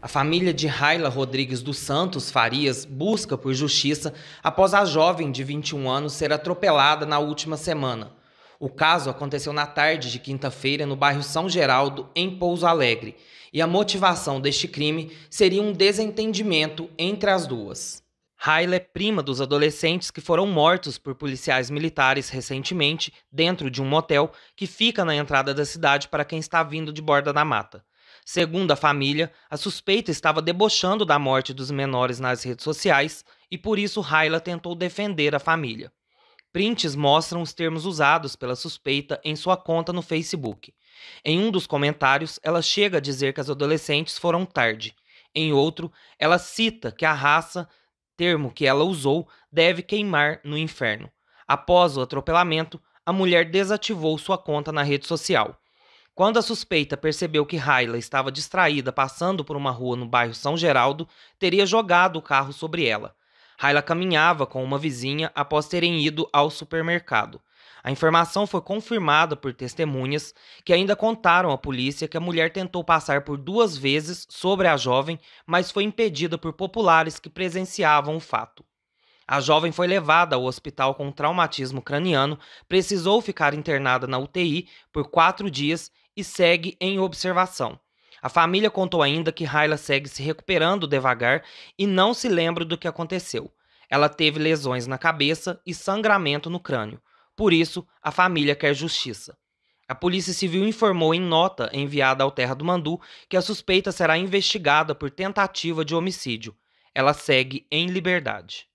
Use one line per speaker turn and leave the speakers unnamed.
A família de Raila Rodrigues dos Santos Farias busca por justiça após a jovem de 21 anos ser atropelada na última semana. O caso aconteceu na tarde de quinta-feira no bairro São Geraldo, em Pouso Alegre, e a motivação deste crime seria um desentendimento entre as duas. Raila é prima dos adolescentes que foram mortos por policiais militares recentemente dentro de um motel que fica na entrada da cidade para quem está vindo de borda da mata. Segundo a família, a suspeita estava debochando da morte dos menores nas redes sociais e por isso Raila tentou defender a família. Prints mostram os termos usados pela suspeita em sua conta no Facebook. Em um dos comentários, ela chega a dizer que as adolescentes foram tarde. Em outro, ela cita que a raça, termo que ela usou, deve queimar no inferno. Após o atropelamento, a mulher desativou sua conta na rede social. Quando a suspeita percebeu que Raila estava distraída passando por uma rua no bairro São Geraldo, teria jogado o carro sobre ela. Raila caminhava com uma vizinha após terem ido ao supermercado. A informação foi confirmada por testemunhas que ainda contaram à polícia que a mulher tentou passar por duas vezes sobre a jovem, mas foi impedida por populares que presenciavam o fato. A jovem foi levada ao hospital com traumatismo craniano, precisou ficar internada na UTI por quatro dias e segue em observação. A família contou ainda que Raila segue se recuperando devagar e não se lembra do que aconteceu. Ela teve lesões na cabeça e sangramento no crânio. Por isso, a família quer justiça. A Polícia Civil informou em nota enviada ao Terra do Mandu que a suspeita será investigada por tentativa de homicídio. Ela segue em liberdade.